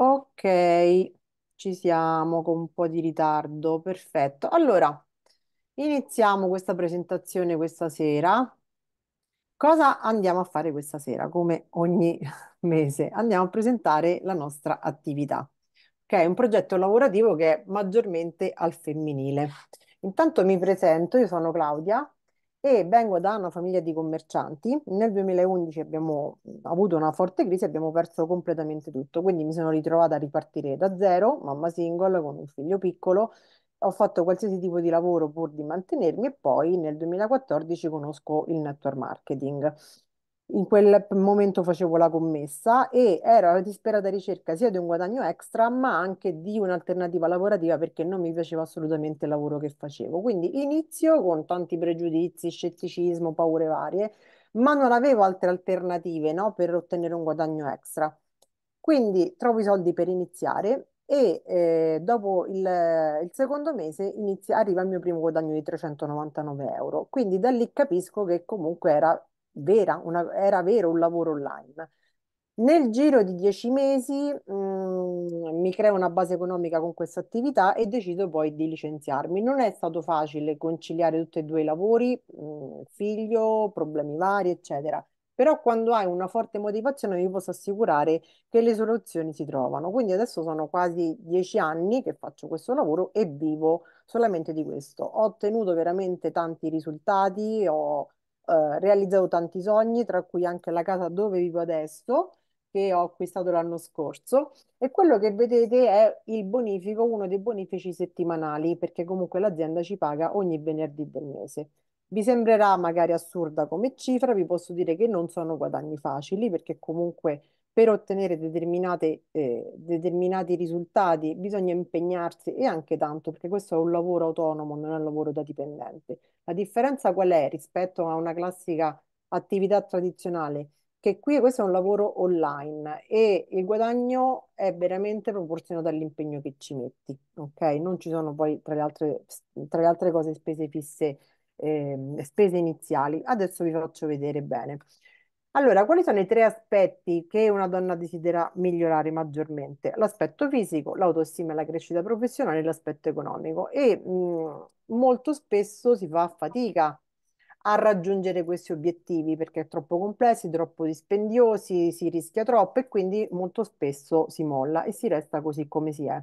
Ok, ci siamo con un po' di ritardo, perfetto. Allora, iniziamo questa presentazione questa sera. Cosa andiamo a fare questa sera? Come ogni mese, andiamo a presentare la nostra attività, che è un progetto lavorativo che è maggiormente al femminile. Intanto mi presento, io sono Claudia, e vengo da una famiglia di commercianti. Nel 2011 abbiamo avuto una forte crisi e abbiamo perso completamente tutto, quindi mi sono ritrovata a ripartire da zero, mamma single con un figlio piccolo. Ho fatto qualsiasi tipo di lavoro pur di mantenermi e poi nel 2014 conosco il network marketing. In quel momento facevo la commessa e ero alla disperata ricerca sia di un guadagno extra, ma anche di un'alternativa lavorativa perché non mi piaceva assolutamente il lavoro che facevo. Quindi inizio con tanti pregiudizi, scetticismo, paure varie, ma non avevo altre alternative, no, per ottenere un guadagno extra. Quindi trovo i soldi per iniziare e eh, dopo il, il, secondo mese inizia, arriva il mio primo guadagno di 399 euro. Quindi da lì capisco che comunque era vera, una, era vero un lavoro online. Nel giro di dieci mesi mh, mm, mi creo una base economica con questa attività e decido poi di licenziarmi. Non è stato facile conciliare tutti e due i lavori, mh, mm, figlio, problemi vari, eccetera. Però quando hai una forte motivazione vi posso assicurare che le soluzioni si trovano. Quindi adesso sono quasi dieci anni che faccio questo lavoro e vivo solamente di questo. Ho ottenuto veramente tanti risultati, ho eh, realizzato tanti sogni, tra cui anche la casa dove vivo adesso, che ho acquistato l'anno scorso. E quello che vedete è il bonifico, uno dei bonifici settimanali, perché comunque l'azienda ci paga ogni venerdì del mese. Vi sembrerà magari assurda come cifra, vi posso dire che non sono guadagni facili, perché comunque per ottenere eh, determinati risultati bisogna impegnarsi e anche tanto, perché questo è un lavoro autonomo, non è un lavoro da dipendente. La differenza qual è rispetto a una classica attività tradizionale? Che qui questo è un lavoro online e il guadagno è veramente proporzionato all'impegno che ci metti, ok? Non ci sono poi tra le altre, tra le altre cose spese fisse, eh, spese iniziali. Adesso vi faccio vedere bene. Allora, quali sono i tre aspetti che una donna desidera migliorare maggiormente? L'aspetto fisico, l'autostima e la crescita professionale e l'aspetto economico. E mh, mm, molto spesso si fa fatica a raggiungere questi obiettivi perché è troppo complessi, troppo dispendiosi, si rischia troppo e quindi molto spesso si molla e si resta così come si è.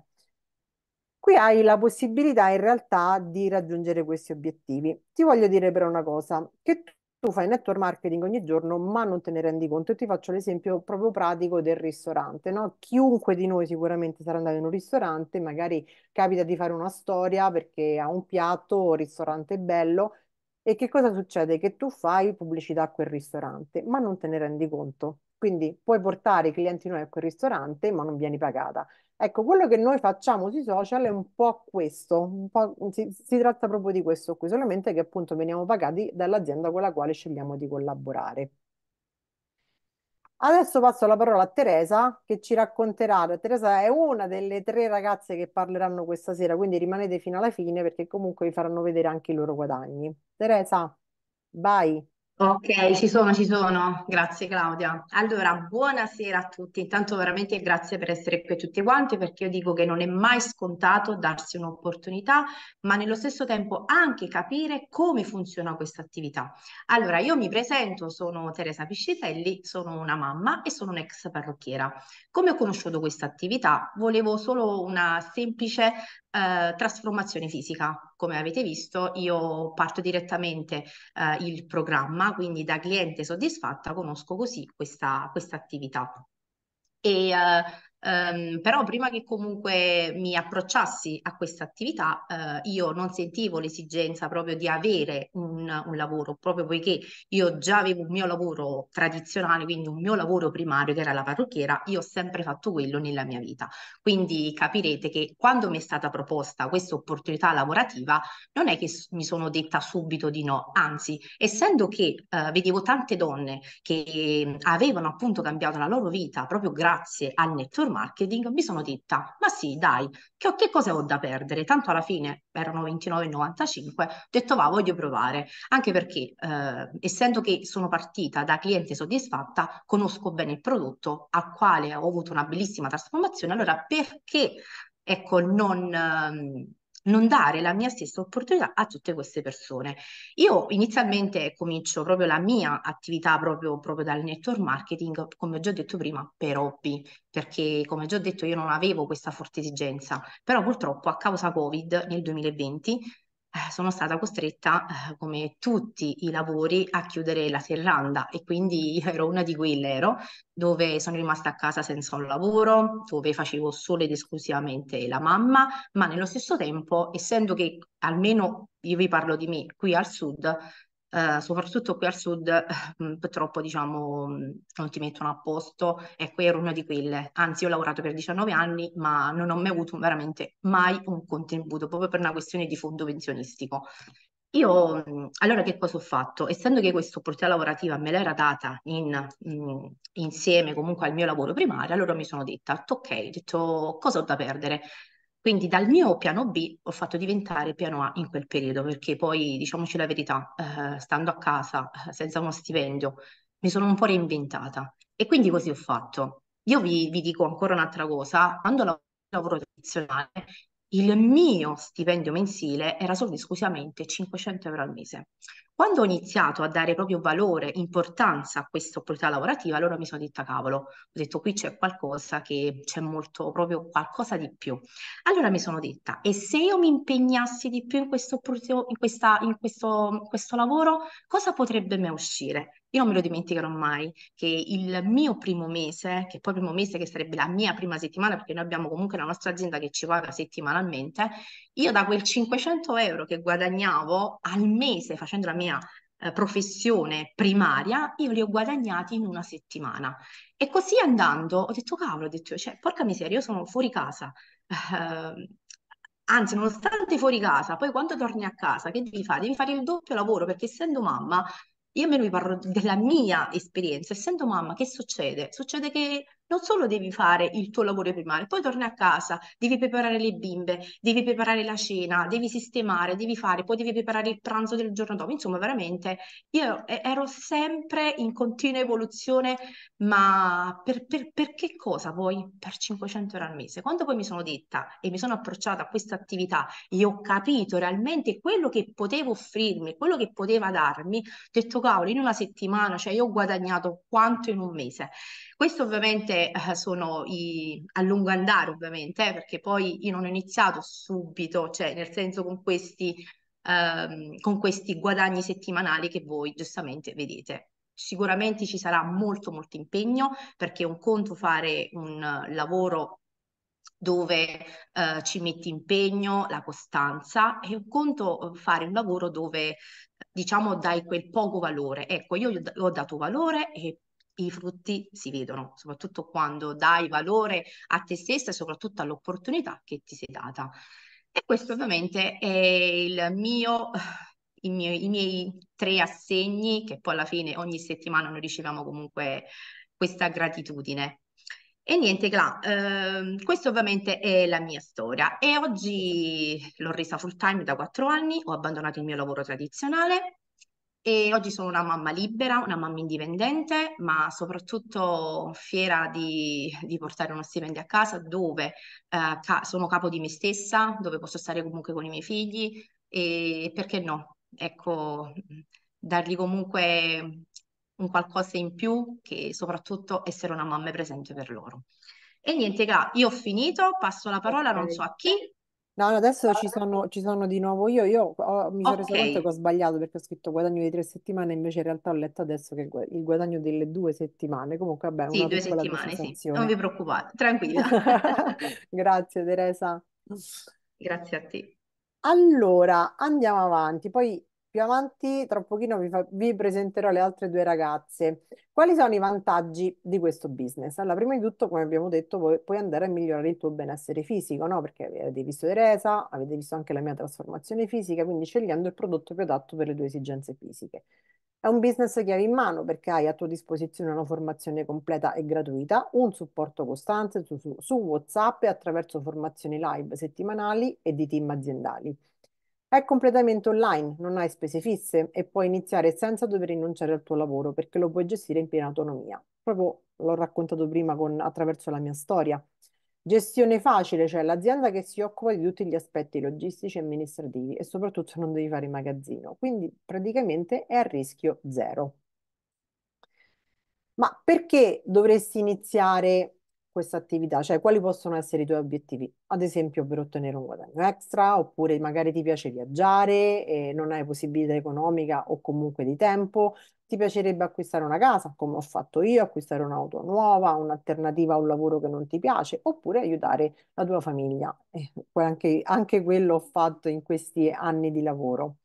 Qui hai la possibilità in realtà di raggiungere questi obiettivi. Ti voglio dire però una cosa, che tu fai network marketing ogni giorno, ma non te ne rendi conto. E ti faccio l'esempio proprio pratico del ristorante, no? Chiunque di noi sicuramente sarà andato in un ristorante, magari capita di fare una storia perché ha un piatto, un ristorante bello, e che cosa succede? Che tu fai pubblicità a quel ristorante, ma non te ne rendi conto. Quindi puoi portare i clienti noi a quel ristorante, ma non vieni pagata. Ecco, quello che noi facciamo sui social è un po' questo, un po', si, si tratta proprio di questo qui, solamente che appunto veniamo pagati dall'azienda con la quale scegliamo di collaborare. Adesso passo la parola a Teresa che ci racconterà. Teresa è una delle tre ragazze che parleranno questa sera, quindi rimanete fino alla fine perché comunque vi faranno vedere anche i loro guadagni. Teresa, vai. Ok, ci sono, ci sono. Grazie Claudia. Allora, buonasera a tutti. Intanto veramente grazie per essere qui tutti quanti perché io dico che non è mai scontato darsi un'opportunità, ma nello stesso tempo anche capire come funziona questa attività. Allora, io mi presento, sono Teresa Piscitelli, sono una mamma e sono un'ex parrucchiera. Come ho conosciuto questa attività? Volevo solo una semplice eh, trasformazione fisica. Come avete visto, io parto direttamente uh, il programma, quindi da cliente soddisfatta conosco così questa, questa attività. E uh, Um, però prima che comunque mi approcciassi a questa attività, uh, io non sentivo l'esigenza proprio di avere un, un, lavoro, proprio poiché io già avevo un mio lavoro tradizionale, quindi un mio lavoro primario che era la parrucchiera, io ho sempre fatto quello nella mia vita. Quindi capirete che quando mi è stata proposta questa opportunità lavorativa, non è che mi sono detta subito di no, anzi, essendo che uh, vedevo tante donne che mm, avevano appunto cambiato la loro vita proprio grazie al network marketing, mi sono detta, ma sì, dai, che, che cosa ho da perdere? Tanto alla fine erano 29,95, ho detto va, voglio provare, anche perché eh, essendo che sono partita da cliente soddisfatta, conosco bene il prodotto al quale ho avuto una bellissima trasformazione, allora perché ecco, non... Ehm, non dare la mia stessa opportunità a tutte queste persone. Io inizialmente comincio proprio la mia attività proprio, proprio dal network marketing, come ho già detto prima, per hobby, perché come già detto io non avevo questa forte esigenza, però purtroppo a causa Covid nel 2020 eh, sono stata costretta, eh, come tutti i lavori, a chiudere la serranda e quindi ero una di quelle, ero, dove sono rimasta a casa senza un lavoro, dove facevo solo ed esclusivamente la mamma, ma nello stesso tempo, essendo che almeno io vi parlo di me qui al sud, eh, soprattutto qui al sud eh, mm, purtroppo diciamo mm, non ti mettono a posto e ecco, qui ero una di quelle, anzi ho lavorato per 19 anni ma non ho mai avuto veramente mai un contributo proprio per una questione di fondo pensionistico. Io mm, allora che cosa ho fatto? Essendo che questa opportunità lavorativa me l'era data in, in, insieme comunque al mio lavoro primario, allora mi sono detta, ok, detto, cosa ho da perdere? Quindi dal mio piano B ho fatto diventare piano A in quel periodo, perché poi, diciamoci la verità, eh, stando a casa eh, senza uno stipendio, mi sono un po' reinventata. E quindi così ho fatto. Io vi, vi dico ancora un'altra cosa, quando lavoro tradizionale, il mio stipendio mensile era solo esclusivamente 500 euro al mese. Quando ho iniziato a dare proprio valore, importanza a questa opportunità lavorativa, allora mi sono detta cavolo, ho detto qui c'è qualcosa che c'è molto, proprio qualcosa di più. Allora mi sono detta, e se io mi impegnassi di più in questo, in questa, in questo, questo lavoro, cosa potrebbe me uscire? Io non me lo dimenticherò mai che il mio primo mese, che poi primo mese che sarebbe la mia prima settimana, perché noi abbiamo comunque la nostra azienda che ci paga settimanalmente, io da quel 500 euro che guadagnavo al mese facendo la mia mia eh, professione primaria, io li ho guadagnati in una settimana. E così andando ho detto, cavolo, ho detto, cioè, porca miseria, io sono fuori casa. Eh, anzi, nonostante fuori casa, poi quando torni a casa, che devi fare? Devi fare il doppio lavoro perché essendo mamma, io almeno vi parlo della mia esperienza, essendo mamma, che succede? Succede che non solo devi fare il tuo lavoro primario, poi torni a casa, devi preparare le bimbe, devi preparare la cena, devi sistemare, devi fare, poi devi preparare il pranzo del giorno dopo. Insomma, veramente io ero sempre in continua evoluzione, ma per, per, per che cosa poi? Per 500 euro al mese. Quando poi mi sono detta e mi sono approcciata a questa attività e ho capito realmente quello che potevo offrirmi, quello che poteva darmi, ho detto cavolo, in una settimana, cioè io ho guadagnato quanto in un mese. Questo ovviamente eh, sono i, a lungo andare, ovviamente, eh, perché poi io non ho iniziato subito, cioè nel senso con questi, ehm, con questi guadagni settimanali che voi giustamente vedete. Sicuramente ci sarà molto molto impegno perché è un conto fare un lavoro dove eh, ci metti impegno, la costanza è un conto eh, fare un lavoro dove diciamo dai quel poco valore. Ecco, io ho dato valore e i frutti si vedono, soprattutto quando dai valore a te stessa e soprattutto all'opportunità che ti sei data. E questo ovviamente è il mio, il mio, i miei tre assegni che poi alla fine ogni settimana noi riceviamo comunque questa gratitudine. E niente, Gla, ehm, questa ovviamente è la mia storia e oggi l'ho resa full time da quattro anni, ho abbandonato il mio lavoro tradizionale e oggi sono una mamma libera, una mamma indipendente, ma soprattutto fiera di, di portare uno stipendio a casa dove eh, ca- sono capo di me stessa, dove posso stare comunque con i miei figli e perché no? Ecco, dargli comunque un qualcosa in più che soprattutto essere una mamma presente per loro. E niente, io ho finito, passo la parola non so a chi, No, adesso ci sono, ci sono di nuovo io. Io ho- mi sono resa conto che ho sbagliato perché ho scritto guadagno di tre settimane, invece in realtà ho letto adesso che il guadagno delle due settimane. Comunque, vabbè, sì, una due piccola settimane, sì, non vi precisazione. preoccupate, tranquilla. Grazie, Teresa. Grazie a te. Allora, andiamo avanti. Poi più avanti, tra un pochino, vi, fa- vi presenterò le altre due ragazze. Quali sono i vantaggi di questo business? Allora, prima di tutto, come abbiamo detto, pu- puoi andare a migliorare il tuo benessere fisico, no? Perché avete visto Teresa, avete visto anche la mia trasformazione fisica, quindi scegliendo il prodotto più adatto per le tue esigenze fisiche. È un business chiave in mano perché hai a tua disposizione una formazione completa e gratuita, un supporto costante su, su, su WhatsApp e attraverso formazioni live settimanali e di team aziendali. È completamente online, non hai spese fisse e puoi iniziare senza dover rinunciare al tuo lavoro perché lo puoi gestire in piena autonomia. Proprio l'ho raccontato prima con, attraverso la mia storia. Gestione facile, cioè l'azienda che si occupa di tutti gli aspetti logistici e amministrativi e soprattutto non devi fare magazzino, quindi praticamente è a rischio zero. Ma perché dovresti iniziare questa attività, cioè quali possono essere i tuoi obiettivi, ad esempio per ottenere un guadagno extra, oppure magari ti piace viaggiare e non hai possibilità economica o comunque di tempo, ti piacerebbe acquistare una casa, come ho fatto io, acquistare un'auto nuova, un'alternativa a un lavoro che non ti piace, oppure aiutare la tua famiglia. Eh, anche, anche quello ho fatto in questi anni di lavoro.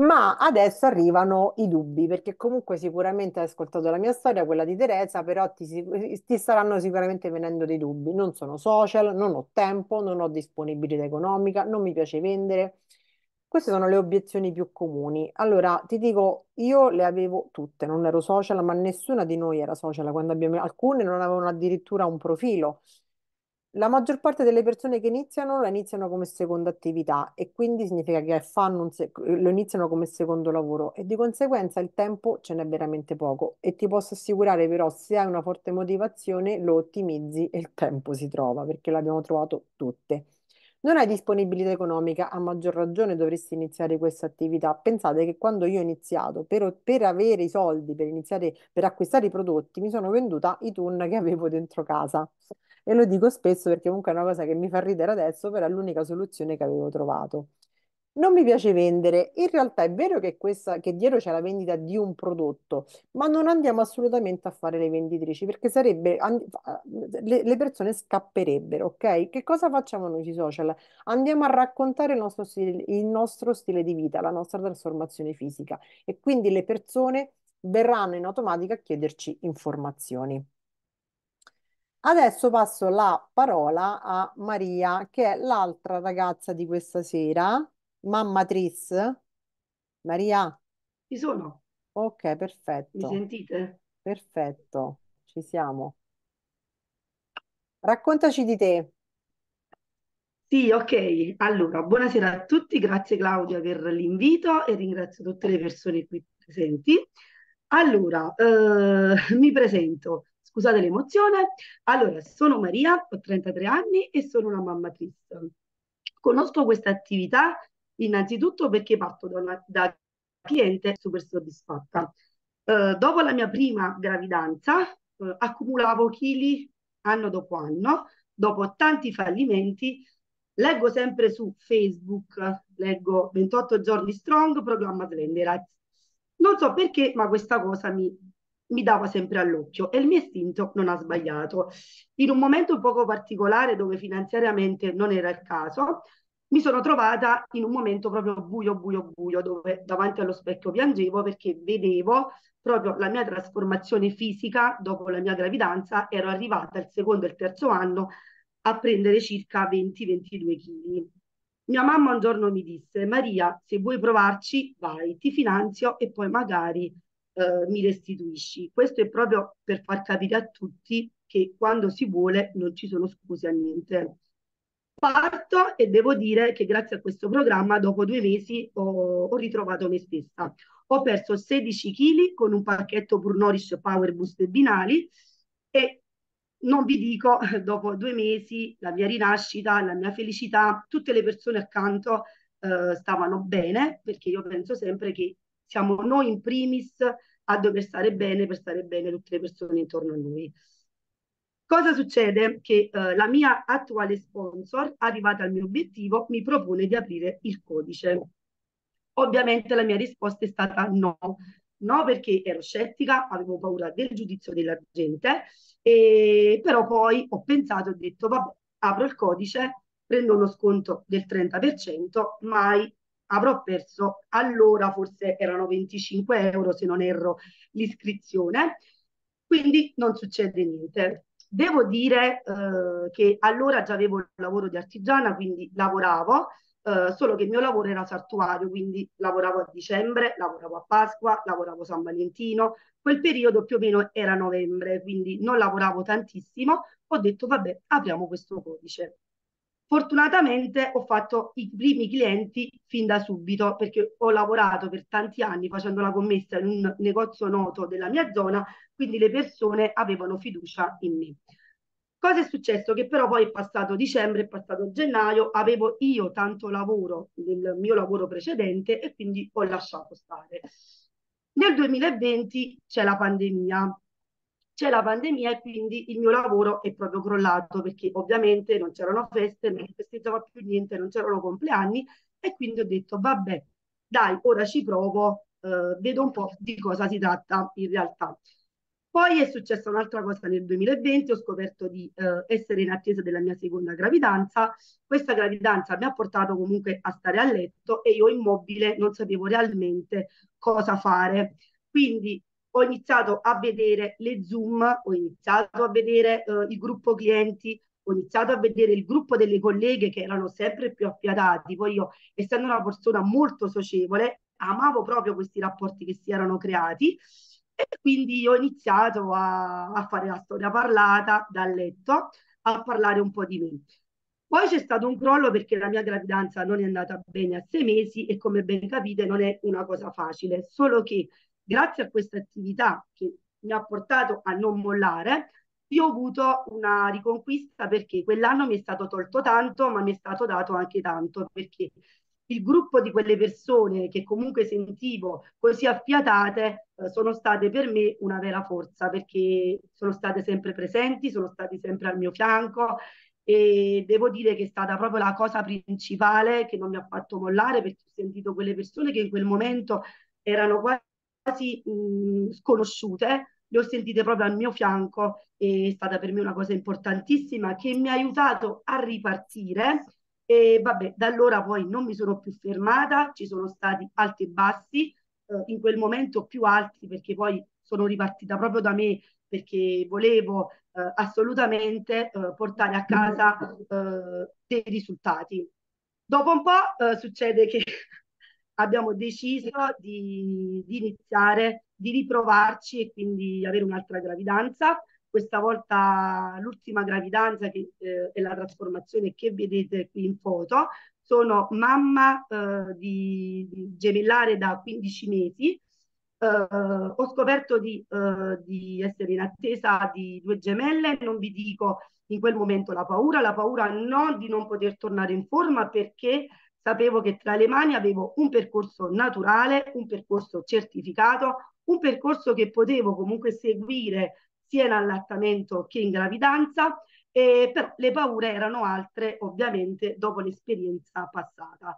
Ma adesso arrivano i dubbi, perché comunque sicuramente hai ascoltato la mia storia, quella di Teresa, però ti, sic- ti staranno sicuramente venendo dei dubbi. Non sono social, non ho tempo, non ho disponibilità economica, non mi piace vendere. Queste sono le obiezioni più comuni. Allora, ti dico, io le avevo tutte, non ero social, ma nessuna di noi era social quando abbiamo, alcune non avevano addirittura un profilo. La maggior parte delle persone che iniziano la iniziano come seconda attività e quindi significa che fanno un lo iniziano come secondo lavoro e di conseguenza il tempo ce n'è veramente poco e ti posso assicurare però se hai una forte motivazione lo ottimizzi e il tempo si trova perché l'abbiamo trovato tutte. Non hai disponibilità economica, a maggior ragione dovresti iniziare questa attività. Pensate che quando io ho iniziato, per, per avere i soldi, per iniziare, per acquistare i prodotti, mi sono venduta i tun che avevo dentro casa. E lo dico spesso perché comunque è una cosa che mi fa ridere adesso, però è l'unica soluzione che avevo trovato. Non mi piace vendere. In realtà è vero che, questa, che dietro c'è la vendita di un prodotto, ma non andiamo assolutamente a fare le venditrici perché sarebbe, le, le persone scapperebbero, ok? Che cosa facciamo noi sui social? Andiamo a raccontare il nostro stile, il nostro stile di vita, la nostra trasformazione fisica e quindi le persone verranno in automatica a chiederci informazioni. Adesso passo la parola a Maria, che è l'altra ragazza di questa sera, mamma Tris. Maria? Ci sono. Ok, perfetto. Mi sentite? Perfetto, ci siamo. Raccontaci di te. Sì, ok. Allora, buonasera a tutti, grazie Claudia per l'invito e ringrazio tutte le persone qui presenti. Allora, eh, mi presento. Scusate l'emozione. Allora, sono Maria, ho 33 anni e sono una mamma triste. Conosco questa attività innanzitutto perché parto da, una, da cliente super soddisfatta. Eh, dopo la mia prima gravidanza eh, accumulavo chili anno dopo anno, dopo tanti fallimenti, leggo sempre su Facebook, leggo 28 giorni strong, programma slender. Non so perché, ma questa cosa mi mi dava sempre all'occhio e il mio istinto non ha sbagliato. In un momento un poco particolare dove finanziariamente non era il caso, mi sono trovata in un momento proprio buio, buio, buio, dove davanti allo specchio piangevo perché vedevo proprio la mia trasformazione fisica dopo la mia gravidanza, ero arrivata al secondo e il terzo anno a prendere circa 20-22 kg. Mia mamma un giorno mi disse, Maria, se vuoi provarci, vai, ti finanzio e poi magari eh, mi restituisci. Questo è proprio per far capire a tutti che quando si vuole non ci sono scuse a niente. Parto e devo dire che grazie a questo programma dopo due mesi ho, ho ritrovato me stessa. Ho perso 16 kg con un pacchetto Purnourish Power Boost Binali e non vi dico, dopo due mesi, la mia rinascita, la mia felicità, tutte le persone accanto eh, stavano bene, perché io penso sempre che siamo noi in primis a dover stare bene per stare bene tutte le persone intorno a noi. Cosa succede? Che eh, la mia attuale sponsor, arrivata al mio obiettivo, mi propone di aprire il codice. Ovviamente la mia risposta è stata no, no perché ero scettica, avevo paura del giudizio della gente, e, però poi ho pensato, ho detto vabbè, apro il codice, prendo uno sconto del 30%, mai avrò perso allora forse erano 25 euro se non erro l'iscrizione quindi non succede niente devo dire eh, che allora già avevo il lavoro di artigiana quindi lavoravo eh, solo che il mio lavoro era sartuario quindi lavoravo a dicembre lavoravo a Pasqua lavoravo a San Valentino quel periodo più o meno era novembre quindi non lavoravo tantissimo ho detto vabbè apriamo questo codice Fortunatamente ho fatto i primi clienti fin da subito perché ho lavorato per tanti anni facendo la commessa in un negozio noto della mia zona, quindi le persone avevano fiducia in me. Cosa è successo? Che però poi è passato dicembre, è passato gennaio, avevo io tanto lavoro nel mio lavoro precedente e quindi ho lasciato stare. Nel 2020 c'è la pandemia c'è la pandemia e quindi il mio lavoro è proprio crollato perché ovviamente non c'erano feste, non festeggiava più niente, non c'erano compleanni e quindi ho detto vabbè, dai, ora ci provo, eh, vedo un po' di cosa si tratta in realtà. Poi è successa un'altra cosa nel 2020, ho scoperto di eh, essere in attesa della mia seconda gravidanza. Questa gravidanza mi ha portato comunque a stare a letto e io immobile non sapevo realmente cosa fare. Quindi ho iniziato a vedere le Zoom, ho iniziato a vedere eh, il gruppo clienti, ho iniziato a vedere il gruppo delle colleghe che erano sempre più affiatati. Poi io, essendo una persona molto socievole, amavo proprio questi rapporti che si erano creati e quindi ho iniziato a, a fare la storia parlata dal letto, a parlare un po' di me. Poi c'è stato un crollo perché la mia gravidanza non è andata bene a sei mesi e come ben capite non è una cosa facile, solo che grazie a questa attività che mi ha portato a non mollare, io ho avuto una riconquista perché quell'anno mi è stato tolto tanto, ma mi è stato dato anche tanto, perché il gruppo di quelle persone che comunque sentivo così affiatate eh, sono state per me una vera forza, perché sono state sempre presenti, sono stati sempre al mio fianco e devo dire che è stata proprio la cosa principale che non mi ha fatto mollare, perché ho sentito quelle persone che in quel momento erano quasi quasi mh, mm, sconosciute, le ho sentite proprio al mio fianco è stata per me una cosa importantissima che mi ha aiutato a ripartire e vabbè, da allora poi non mi sono più fermata, ci sono stati alti e bassi, eh, in quel momento più alti perché poi sono ripartita proprio da me perché volevo eh, assolutamente eh, portare a casa eh, dei risultati. Dopo un po' eh, succede che abbiamo deciso di, di iniziare, di riprovarci e quindi avere un'altra gravidanza. Questa volta l'ultima gravidanza che, eh, è la trasformazione che vedete qui in foto. Sono mamma eh, di, di gemellare da 15 mesi, Uh, ho scoperto di, uh, di, essere in attesa di due gemelle, non vi dico in quel momento la paura, la paura non di non poter tornare in forma perché sapevo che tra le mani avevo un percorso naturale, un percorso certificato, un percorso che potevo comunque seguire sia in allattamento che in gravidanza, e però le paure erano altre ovviamente dopo l'esperienza passata.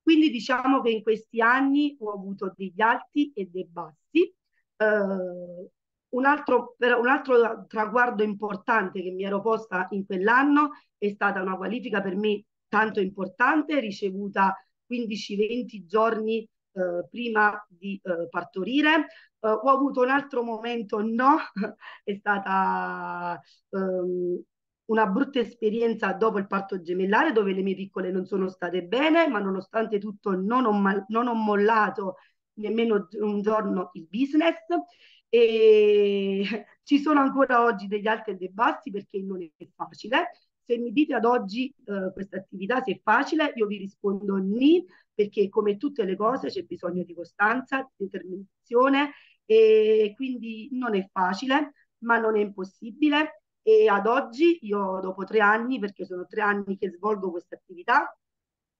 Quindi diciamo che in questi anni ho avuto degli alti e dei bassi. Eh, un altro, un altro traguardo importante che mi ero posta in quell'anno è stata una qualifica per me tanto importante, ricevuta 15-20 giorni eh, prima di eh, partorire. Eh, ho avuto un altro momento, no, è stata ehm, una brutta esperienza dopo il parto gemellare dove le mie piccole non sono state bene, ma nonostante tutto non ho, mal- non ho mollato nemmeno un giorno il business e ci sono ancora oggi degli alti e dei bassi perché non è facile se mi dite ad oggi eh, questa attività se è facile, io vi rispondo ni, perché come tutte le cose c'è bisogno di costanza, di determinazione e quindi non è facile, ma non è impossibile. E ad oggi, io dopo tre anni, perché sono tre anni che svolgo questa attività,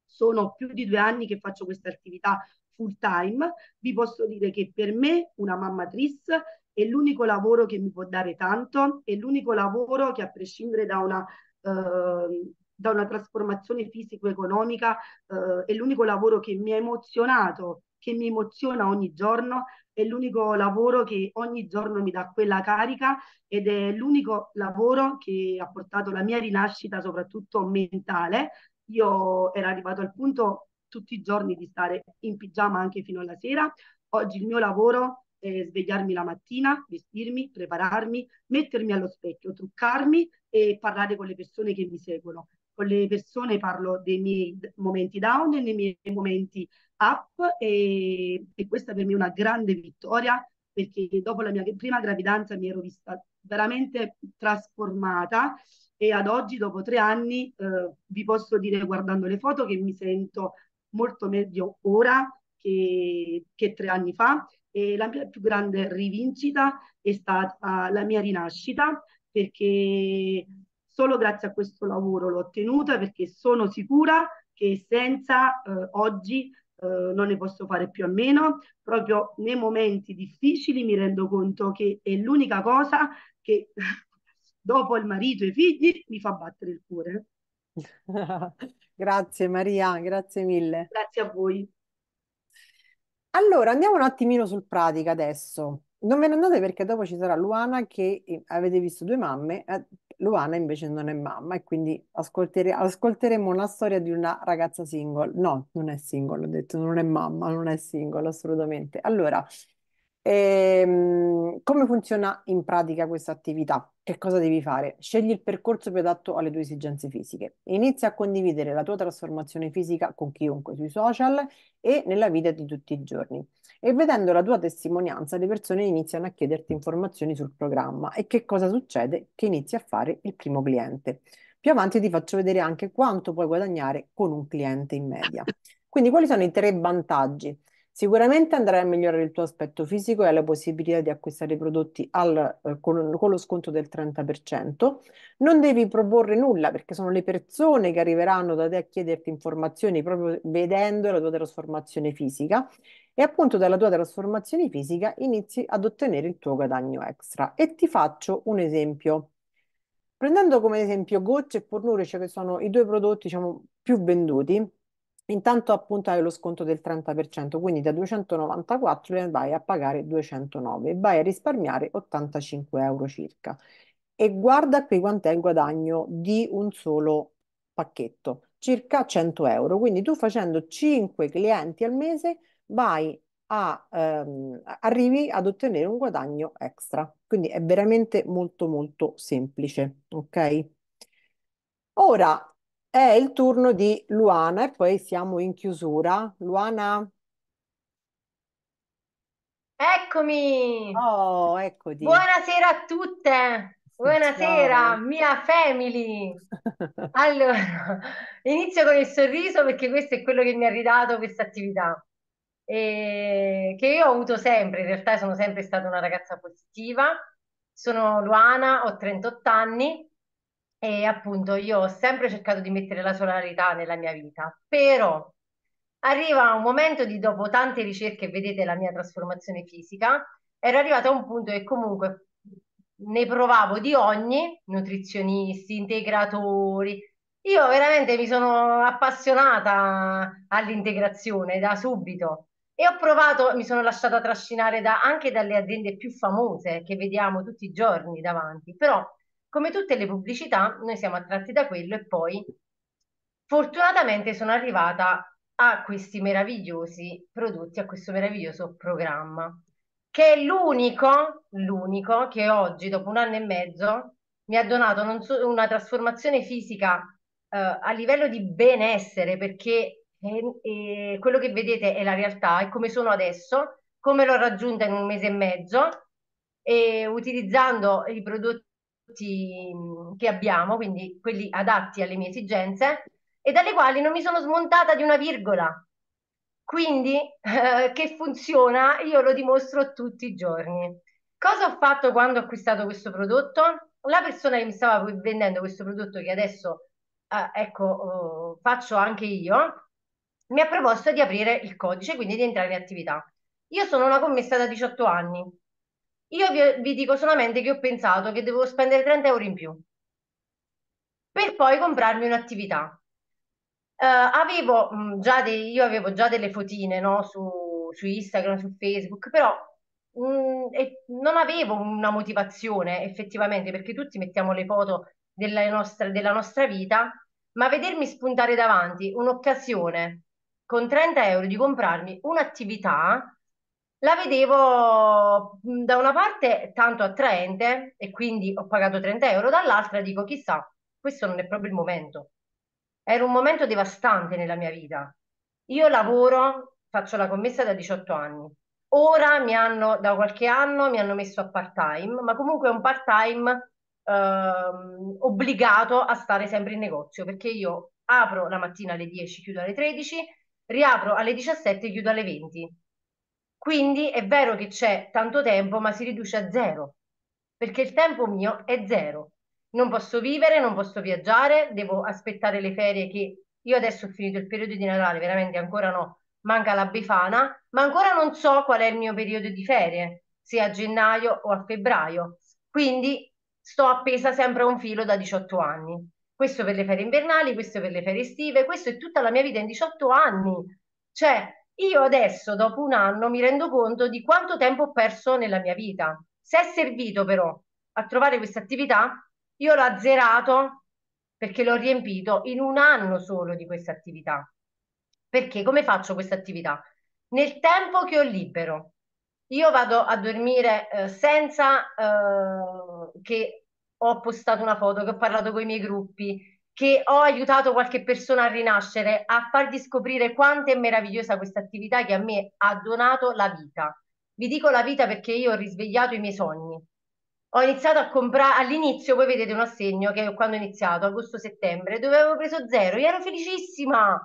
sono più di due anni che faccio questa attività full time, vi posso dire che per me una mamma tris è l'unico lavoro che mi può dare tanto, è l'unico lavoro che a prescindere da una Ehm, da una trasformazione fisico-economica eh, è l'unico lavoro che mi ha emozionato, che mi emoziona ogni giorno, è l'unico lavoro che ogni giorno mi dà quella carica ed è l'unico lavoro che ha portato la mia rinascita soprattutto mentale. Io ero arrivato al punto tutti i giorni di stare in pigiama anche fino alla sera. Oggi il mio lavoro eh, svegliarmi la mattina, vestirmi, prepararmi, mettermi allo specchio, truccarmi e parlare con le persone che mi seguono. Con le persone parlo dei miei momenti down e dei miei momenti up e, e questa per me è una grande vittoria perché dopo la mia prima gravidanza mi ero vista veramente trasformata e ad oggi, dopo tre anni, eh, vi posso dire guardando le foto che mi sento molto meglio ora che, che tre anni fa e la mia più grande rivincita è stata la mia rinascita perché solo grazie a questo lavoro l'ho ottenuta perché sono sicura che senza eh, oggi eh, non ne posso fare più a meno, proprio nei momenti difficili mi rendo conto che è l'unica cosa che dopo il marito e i figli mi fa battere il cuore. grazie Maria, grazie mille. Grazie a voi. Allora, andiamo un attimino sul pratica adesso. Non ve ne andate perché dopo ci sarà Luana che eh, avete visto due mamme, eh, Luana invece non è mamma e quindi ascolteremo una storia di una ragazza single. No, non è single, ho detto, non è mamma, non è single assolutamente. Allora, Ehm, come funziona in pratica questa attività? Che cosa devi fare? Scegli il percorso più adatto alle tue esigenze fisiche. Inizia a condividere la tua trasformazione fisica con chiunque sui social e nella vita di tutti i giorni. E vedendo la tua testimonianza, le persone iniziano a chiederti informazioni sul programma e che cosa succede? Che inizi a fare il primo cliente. Più avanti ti faccio vedere anche quanto puoi guadagnare con un cliente in media. Quindi quali sono i tre vantaggi? Sicuramente andrai a migliorare il tuo aspetto fisico e hai la possibilità di acquistare i prodotti al, eh, con, con lo sconto del 30%. Non devi proporre nulla perché sono le persone che arriveranno da te a chiederti informazioni proprio vedendo la tua trasformazione fisica e appunto dalla tua trasformazione fisica inizi ad ottenere il tuo guadagno extra. E ti faccio un esempio. Prendendo come esempio gocce e fornulice, cioè che sono i due prodotti diciamo, più venduti, Intanto appunto hai lo sconto del 30%, quindi da 294 le vai a pagare 209 e vai a risparmiare 85 euro circa. E guarda qui quant'è il guadagno di un solo pacchetto, circa 100 euro. Quindi tu facendo 5 clienti al mese vai a, ehm, arrivi ad ottenere un guadagno extra. Quindi è veramente molto molto semplice, ok? Ora, è il turno di Luana e poi siamo in chiusura. Luana, Eccomi! oh, eccoti. Buonasera a tutte! Buonasera, Ciao. mia family! Allora, inizio con il sorriso perché questo è quello che mi ha ridato questa attività, e che io ho avuto sempre, in realtà sono sempre stata una ragazza positiva. Sono Luana, ho 38 anni e appunto io ho sempre cercato di mettere la solarità nella mia vita, però arriva un momento di dopo tante ricerche, vedete la mia trasformazione fisica, era arrivata a un punto che comunque ne provavo di ogni, nutrizionisti, integratori. Io veramente mi sono appassionata all'integrazione da subito e ho provato, mi sono lasciata trascinare da, anche dalle aziende più famose che vediamo tutti i giorni davanti, però come tutte le pubblicità, noi siamo attratti da quello e poi fortunatamente sono arrivata a questi meravigliosi prodotti, a questo meraviglioso programma, che è l'unico, l'unico che oggi, dopo un anno e mezzo, mi ha donato so, una trasformazione fisica eh, a livello di benessere, perché eh, eh, quello che vedete è la realtà, è come sono adesso, come l'ho raggiunta in un mese e mezzo, e utilizzando i prodotti che abbiamo, quindi quelli adatti alle mie esigenze, e dalle quali non mi sono smontata di una virgola. Quindi eh, che funziona io lo dimostro tutti i giorni. Cosa ho fatto quando ho acquistato questo prodotto? La persona che mi stava vendendo questo prodotto, che adesso eh, ecco, eh, faccio anche io, mi ha proposto di aprire il codice, quindi di entrare in attività. Io sono una commessa da 18 anni, io vi, vi dico solamente che ho pensato che devo spendere 30 euro in più per poi comprarmi un'attività. Uh, avevo mh, mm, già dei, io avevo già delle fotine no? su, su, Instagram, su Facebook, però mh, mm, e non avevo una motivazione effettivamente perché tutti mettiamo le foto della nostra, della nostra vita, ma vedermi spuntare davanti un'occasione con 30 euro di comprarmi un'attività la vedevo mm, da una parte tanto attraente e quindi ho pagato 30 euro, dall'altra dico chissà, questo non è proprio il momento. Era un momento devastante nella mia vita. Io lavoro, faccio la commessa da 18 anni. Ora mi hanno, da qualche anno mi hanno messo a part time, ma comunque è un part time ehm, obbligato a stare sempre in negozio perché io apro la mattina alle 10, chiudo alle 13, riapro alle 17 chiudo alle 20 quindi è vero che c'è tanto tempo, ma si riduce a zero, perché il tempo mio è zero. Non posso vivere, non posso viaggiare, devo aspettare le ferie che io adesso ho finito il periodo di Natale, veramente ancora no, manca la Befana, ma ancora non so qual è il mio periodo di ferie, se a gennaio o a febbraio. Quindi sto appesa sempre a un filo da 18 anni. Questo per le ferie invernali, questo per le ferie estive, questo è tutta la mia vita in 18 anni. Cioè, io adesso, dopo un anno, mi rendo conto di quanto tempo ho perso nella mia vita. Se è servito però a trovare questa attività, io l'ho azzerato perché l'ho riempito in un anno solo di questa attività. Perché come faccio questa attività? Nel tempo che ho libero. Io vado a dormire eh, senza eh, che ho postato una foto, che ho parlato con i miei gruppi, che ho aiutato qualche persona a rinascere, a fargli scoprire quanto è meravigliosa questa attività che a me ha donato la vita. Vi dico la vita perché io ho risvegliato i miei sogni. Ho iniziato a comprare all'inizio, voi vedete un assegno che quando ho iniziato, agosto-settembre, dove avevo preso zero, io ero felicissima,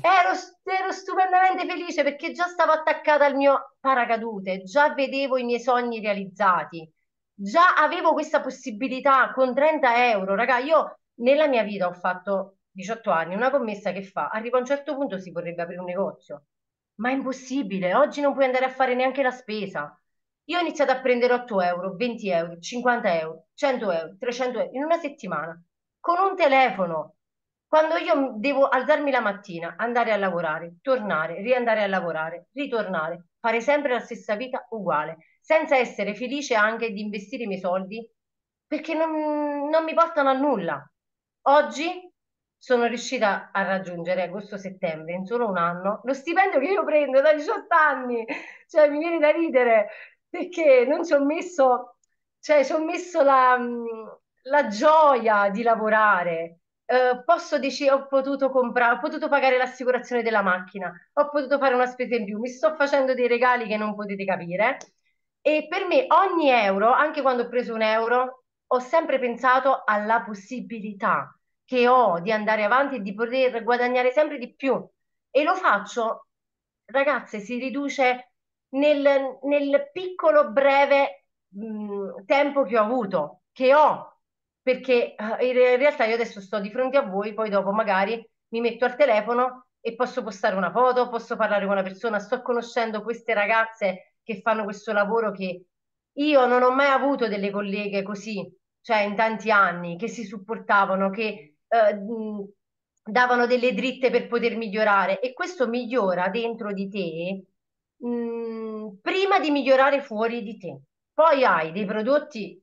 ero, ero stupendamente felice perché già stavo attaccata al mio paracadute, già vedevo i miei sogni realizzati, già avevo questa possibilità con 30 euro, raga, io nella mia vita ho fatto 18 anni, una commessa che fa, arriva a un certo punto si vorrebbe aprire un negozio, ma è impossibile, oggi non puoi andare a fare neanche la spesa. Io ho iniziato a prendere 8 euro, 20 euro, 50 euro, 100 euro, 300 euro in una settimana, con un telefono. Quando io devo alzarmi la mattina, andare a lavorare, tornare, riandare a lavorare, ritornare, fare sempre la stessa vita uguale, senza essere felice anche di investire i miei soldi, perché non, non mi portano a nulla. Oggi sono riuscita a raggiungere agosto-settembre in solo un anno lo stipendio che io prendo da 18 anni, cioè mi viene da ridere perché non ci ho messo, cioè ci ho messo la, la gioia di lavorare. Eh, posso dire, ho potuto comprare, ho potuto pagare l'assicurazione della macchina, ho potuto fare una spesa in più, mi sto facendo dei regali che non potete capire. E per me ogni euro, anche quando ho preso un euro, ho sempre pensato alla possibilità che ho di andare avanti e di poter guadagnare sempre di più e lo faccio, ragazze, si riduce nel, nel piccolo breve mh, tempo che ho avuto, che ho, perché eh, in realtà io adesso sto di fronte a voi, poi dopo magari mi metto al telefono e posso postare una foto, posso parlare con una persona, sto conoscendo queste ragazze che fanno questo lavoro che io non ho mai avuto delle colleghe così cioè in tanti anni, che si supportavano, che eh, davano delle dritte per poter migliorare e questo migliora dentro di te mh, prima di migliorare fuori di te. Poi hai dei prodotti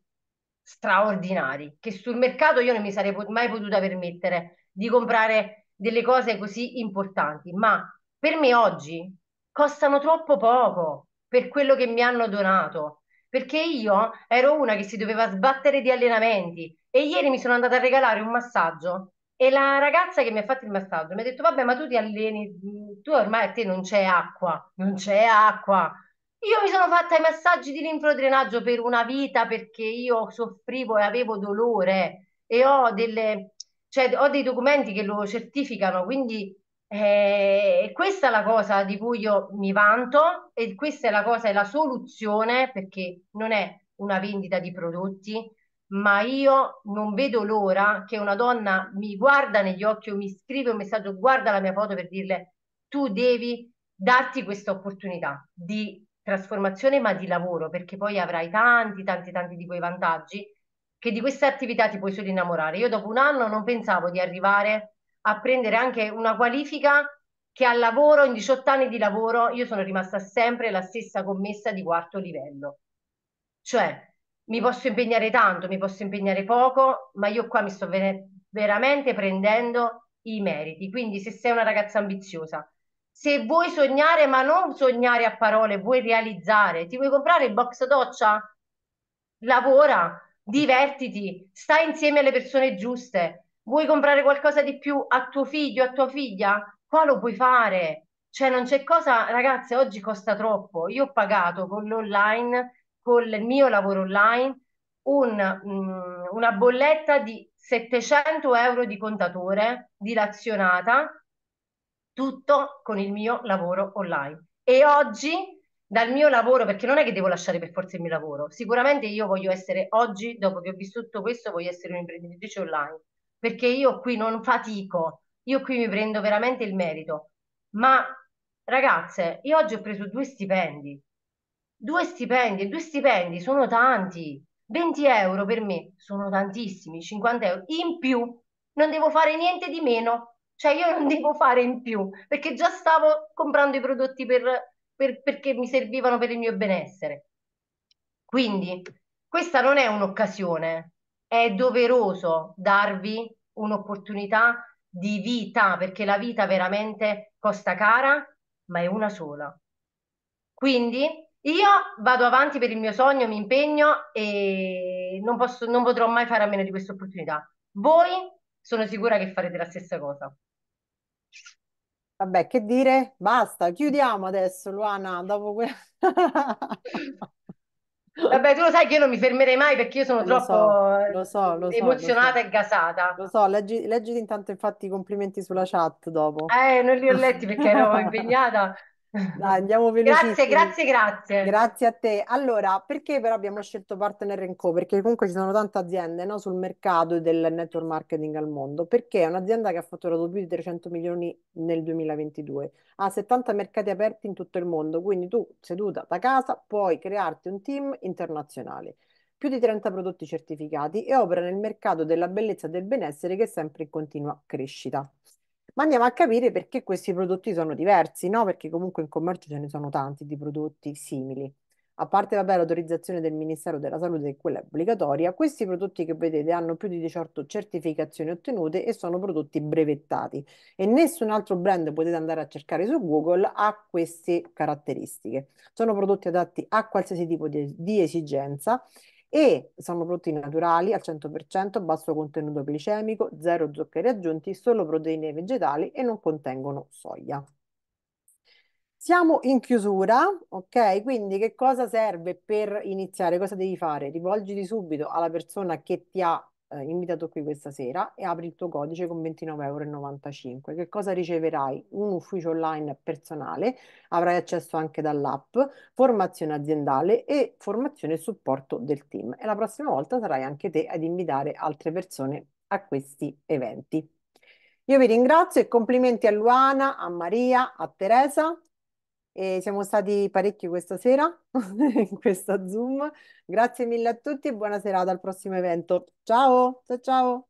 straordinari che sul mercato io non mi sarei mai potuta permettere di comprare delle cose così importanti, ma per me oggi costano troppo poco per quello che mi hanno donato perché io ero una che si doveva sbattere di allenamenti e ieri mi sono andata a regalare un massaggio e la ragazza che mi ha fatto il massaggio mi ha detto vabbè ma tu ti alleni, tu ormai a te non c'è acqua, non c'è acqua. Io mi sono fatta i massaggi di linfrodrenaggio per una vita perché io soffrivo e avevo dolore e ho delle, cioè, ho dei documenti che lo certificano, quindi eh, questa è la cosa di cui io mi vanto e questa è la cosa, è la soluzione perché non è una vendita di prodotti, ma io non vedo l'ora che una donna mi guarda negli occhi o mi scrive un messaggio, guarda la mia foto per dirle tu devi darti questa opportunità di trasformazione ma di lavoro perché poi avrai tanti tanti tanti di quei vantaggi che di questa attività ti puoi solo innamorare. Io dopo un anno non pensavo di arrivare a prendere anche una qualifica che al lavoro, in 18 anni di lavoro, io sono rimasta sempre la stessa commessa di quarto livello. Cioè, mi posso impegnare tanto, mi posso impegnare poco, ma io qua mi sto veramente prendendo i meriti. Quindi se sei una ragazza ambiziosa, se vuoi sognare, ma non sognare a parole, vuoi realizzare, ti vuoi comprare il box doccia? Lavora, divertiti, stai insieme alle persone giuste, vuoi comprare qualcosa di più a tuo figlio, a tua figlia? Qua lo puoi fare. Cioè, non c'è cosa, ragazze, oggi costa troppo. Io ho pagato con l'online, con il mio lavoro online, un, mh, mm, una bolletta di 700 euro di contatore dilazionata, tutto con il mio lavoro online. E oggi dal mio lavoro, perché non è che devo lasciare per forza il mio lavoro, sicuramente io voglio essere oggi, dopo che ho vissuto questo, voglio essere un'imprenditrice online perché io qui non fatico, io qui mi prendo veramente il merito. Ma ragazze, io oggi ho preso due stipendi, due stipendi, due stipendi sono tanti. 20 euro per me sono tantissimi, 50 euro in più, non devo fare niente di meno, cioè io non devo fare in più perché già stavo comprando i prodotti per, per, perché mi servivano per il mio benessere. Quindi questa non è un'occasione, è doveroso darvi un'opportunità di vita, perché la vita veramente costa cara, ma è una sola. Quindi io vado avanti per il mio sogno, mi impegno e non, posso, non potrò mai fare a meno di questa opportunità. Voi sono sicura che farete la stessa cosa. Vabbè, che dire? Basta, chiudiamo adesso, Luana, dopo questo. Vabbè, tu lo sai che io non mi fermerei mai perché io sono lo troppo so, lo so, lo so, emozionata e gasata. Lo so, leggi, leggiti intanto infatti i complimenti sulla chat dopo. Eh, non li ho letti perché ero impegnata. Dai, andiamo velocissimi. Grazie, grazie, grazie. Grazie a te. Allora, perché però abbiamo scelto Partner Co? Perché comunque ci sono tante aziende no, sul mercato del network marketing al mondo. Perché è un'azienda che ha fatturato più di 300 milioni nel 2022, ha 70 mercati aperti in tutto il mondo, quindi tu seduta da casa puoi crearti un team internazionale più di 30 prodotti certificati e opera nel mercato della bellezza e del benessere che è sempre in continua crescita ma andiamo a capire perché questi prodotti sono diversi, no? Perché comunque in commercio ce ne sono tanti di prodotti simili. A parte, vabbè, l'autorizzazione del Ministero della Salute, quella è obbligatoria, questi prodotti che vedete hanno più di 18 certificazioni ottenute e sono prodotti brevettati. E nessun altro brand potete andare a cercare su Google ha queste caratteristiche. Sono prodotti adatti a qualsiasi tipo di, di esigenza e sono prodotti naturali al 100%, basso contenuto glicemico, zero zuccheri aggiunti, solo proteine vegetali e non contengono soia. Siamo in chiusura, ok? Quindi che cosa serve per iniziare? Cosa devi fare? Rivolgiti subito alla persona che ti ha eh, invitato qui questa sera e apri il tuo codice con 29,95 euro. Che cosa riceverai? Un ufficio online personale, avrai accesso anche dall'app, formazione aziendale e formazione e supporto del team. E la prossima volta sarai anche te ad invitare altre persone a questi eventi. Io vi ringrazio e complimenti a Luana, a Maria, a Teresa e siamo stati parecchi questa sera in questa Zoom. Grazie mille a tutti e buona serata al prossimo evento. Ciao, ciao ciao.